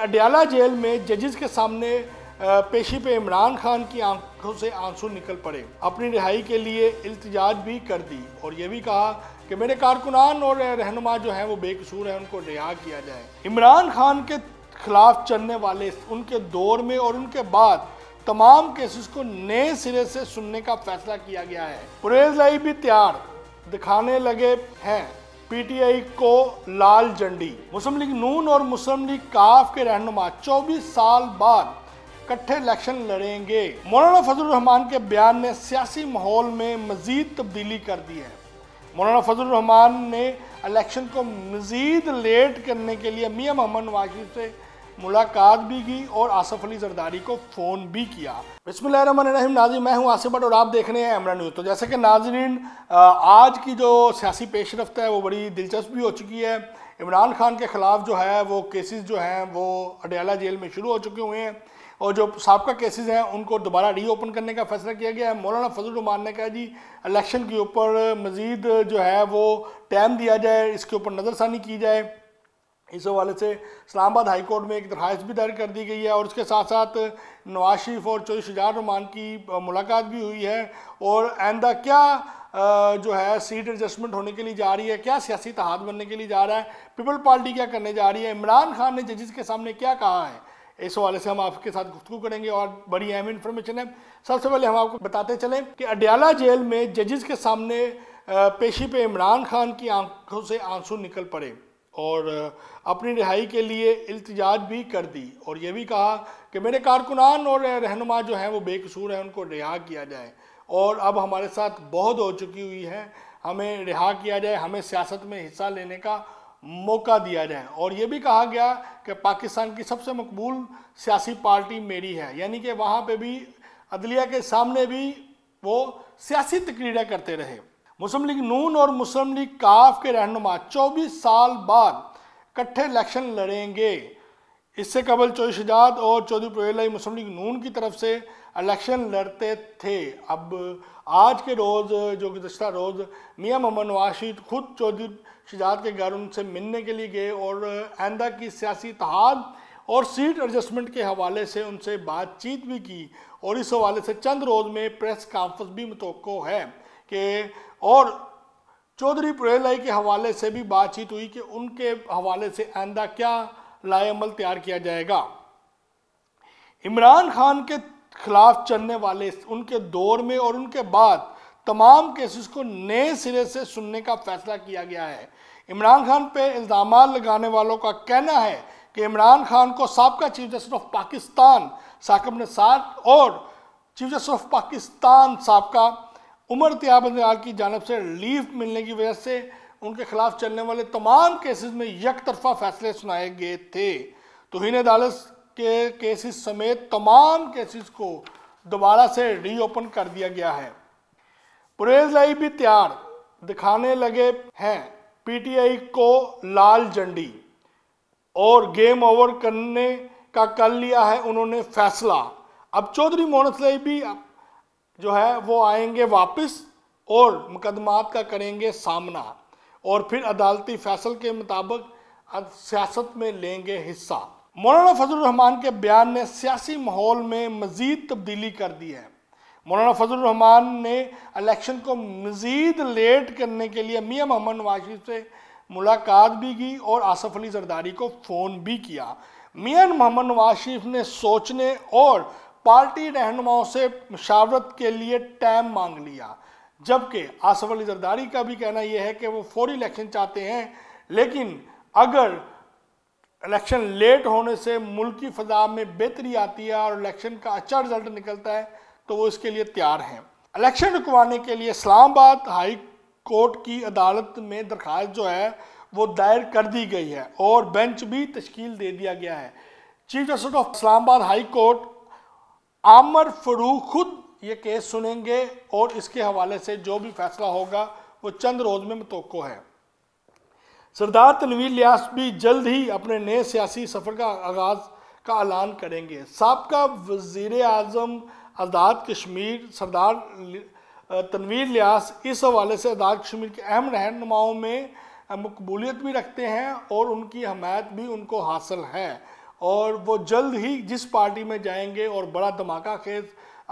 Adiala jail में जजेस के सामने पेशी पे इमरान खान की आंखों से आंसू निकल पड़े अपनी रिहाई के लिए इल्तजाज भी कर दी और ये भी कहा कि मेरे कारकुनान और रहनुमा जो हैं वो बेकसूर हैं उनको रिहा किया जाए इमरान खान के खिलाफ चलने वाले उनके दौर में और उनके बाद तमाम केसेस को नए सिरे से सुनने का फैसला किया गया है पुरेज लाई भी तैयार दिखाने लगे हैं पीटीआई को लाल झंडी मुस्लिम लीग नून और मुस्लिम लीग काफ के रहनुमा 24 साल बाद इकट्ठे इलेक्शन लड़ेंगे मौलाना फजल रहमान के बयान ने सियासी माहौल में मजीद तब्दीली कर दी है मौलाना फजल रहमान ने इलेक्शन को मजीद लेट करने के लिए मियाँ मोहम्मद वाशिफ से मुलाकात भी की और आसफ अली जरदारी को फ़ोन भी किया बसमिल नाजी मैं हूं आसिफ भट्ट और आप देख रहे हैं अमरा न्यूज़ तो जैसे कि नाजरीन आज की जो सियासी पेश रफ्त है वो बड़ी दिलचस्प भी हो चुकी है इमरान खान के ख़िलाफ़ जो है वो केसेस जो हैं वो अडयाला जेल में शुरू हो चुके हुए हैं और जो सबका केसेस हैं उनको दोबारा रीओपन करने का फैसला किया गया है मौलाना फजल रहमान ने कहा जी इलेक्शन के ऊपर मज़ीद जो है वो टाइम दिया जाए इसके ऊपर नज़रसानी की जाए इस हवाले से इस्लामाबाद हाई कोर्ट में एक दरख्वास्त भी दायर कर दी गई है और उसके साथ साथ नवाज शरीफ और चौधरी शुजार रहमान की मुलाकात भी हुई है और आइंदा क्या जो है सीट एडजस्टमेंट होने के लिए जा रही है क्या सियासी तहाद बनने के लिए जा रहा है पीपल पार्टी क्या करने जा रही है इमरान खान ने जजेस के सामने क्या कहा है इस हवाले से हम आपके साथ गुफ्तु करेंगे और बड़ी अहम इन्फॉर्मेशन है सबसे पहले हम आपको बताते चलें कि अडयाला जेल में जजेस के सामने पेशी पे इमरान खान की आंखों से आंसू निकल पड़े और अपनी रिहाई के लिए इल्तजाज भी कर दी और ये भी कहा कि मेरे कारकुनान और रहनुमा जो हैं वो बेकसूर हैं उनको रिहा किया जाए और अब हमारे साथ बहुत हो चुकी हुई है हमें रिहा किया जाए हमें सियासत में हिस्सा लेने का मौका दिया जाए और ये भी कहा गया कि पाकिस्तान की सबसे मकबूल सियासी पार्टी मेरी है यानी कि वहाँ पे भी अदलिया के सामने भी वो सियासी तकरीरें करते रहे मुस्लिम लीग नून और मुस्लिम लीग काफ के रहनुमा 24 साल बाद इकट्ठे इलेक्शन लड़ेंगे इससे कबल चौधरी शजाद और चौधरी प्रोलाई मुस्लिम लीग नून की तरफ से इलेक्शन लड़ते थे अब आज के रोज़ जो गुजशत रोज़ मियाँ मोहम्मद नवाशिद खुद चौधरी शजाद के घर उनसे मिलने के लिए गए और आइंदा की सियासी इतिहाद और सीट एडजस्टमेंट के हवाले से उनसे बातचीत भी की और इस हवाले से चंद रोज़ में प्रेस कॉन्फ्रेंस भी मतव है कि और चौधरी प्रेलाई के हवाले से भी बातचीत हुई कि उनके हवाले से आंदा क्या लाएमल तैयार किया जाएगा इमरान खान के खिलाफ चलने वाले उनके दौर में और उनके बाद तमाम केसेस को नए सिरे से सुनने का फैसला किया गया है इमरान खान पे इल्ज़ाम लगाने वालों का कहना है कि इमरान खान को सबका chief justice of Pakistan Saqib ने साथ और चीफ जस्टिस ऑफ पाकिस्तान साहब का उमर त्याब इंदराज की जानब से लीव मिलने की वजह से उनके खिलाफ चलने वाले तमाम केसेस में यक तरफा फैसले सुनाए गए थे तो तोहन अदालत के केसेस समेत तमाम केसेस को दोबारा से रीओपन कर दिया गया है परेज लाई भी तैयार दिखाने लगे हैं पीटीआई को लाल झंडी और गेम ओवर करने का कर लिया है उन्होंने फैसला अब चौधरी मोहनस भी जो है वो आएंगे वापस और मुकदमात का करेंगे सामना और फिर अदालती फैसल के मुताबिक सियासत में लेंगे हिस्सा मौलाना फजलरहमान के बयान ने सियासी माहौल में मज़ीद तब्दीली कर दी है मौलाना फजलरहमान ने इलेक्शन को मज़ीद लेट करने के लिए मियाँ मोहम्मद नवाशी से मुलाकात भी की और आसफ़ अली जरदारी को फ़ोन भी किया मियाँ मोहम्मद नवाज शरीफ ने सोचने और पार्टी रहनुमाओं से मशावरत के लिए टाइम मांग लिया जबकि आसफ अली जरदारी का भी कहना यह है कि वो फौरी इलेक्शन चाहते हैं लेकिन अगर इलेक्शन लेट होने से मुल्क की फजा में बेहतरी आती है और इलेक्शन का अच्छा रिजल्ट निकलता है तो वो इसके लिए तैयार हैं इलेक्शन रुकवाने के लिए इस्लामाबाद हाई कोर्ट की अदालत में दरख्वास्त जो है वो दायर कर दी गई है और बेंच भी तश्कील दे दिया गया है chief justice of Islamabad high court Aamer Farooq खुद ये केस सुनेंगे और इसके हवाले से जो भी फैसला होगा वो चंद रोज में तो है सरदार तनवीर लियास भी जल्द ही अपने नए सियासी सफ़र का आगाज़ का ऐलान करेंगे सबका वजीर अजम आज़ाद कश्मीर सरदार तनवीर लियास इस हवाले से आज़ाद कश्मीर के अहम रहनुमाओं में मकबूलियत भी रखते हैं और उनकी हमायत भी उनको हासिल है और वो जल्द ही जिस पार्टी में जाएंगे और बड़ा धमाका खेज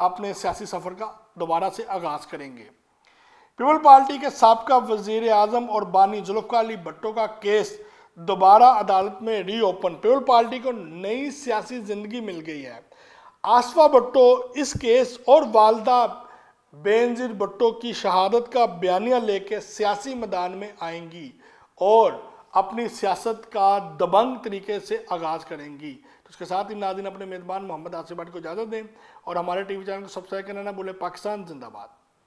अपने सियासी सफ़र का दोबारा से आगाज़ करेंगे पीपल पार्टी के सबका वजीर अजम और बानी जुल्फ़ाली भट्टो का केस दोबारा अदालत में रीओपन पीपल पार्टी को नई सियासी ज़िंदगी मिल गई है आसफा भट्टो इस केस और वालदा बेनजीर भट्टो की शहादत का बयानिया लेकर सियासी मैदान में आएंगी और अपनी सियासत का दबंग तरीके से आगाज़ करेंगी तो उसके साथ ही नाजिन अपने मेज़बान मोहम्मद आसिफ भट्ट को इजाज़त दें और हमारे टी वी चैनल को सब्सक्राइब करना ना बोले पाकिस्तान जिंदाबाद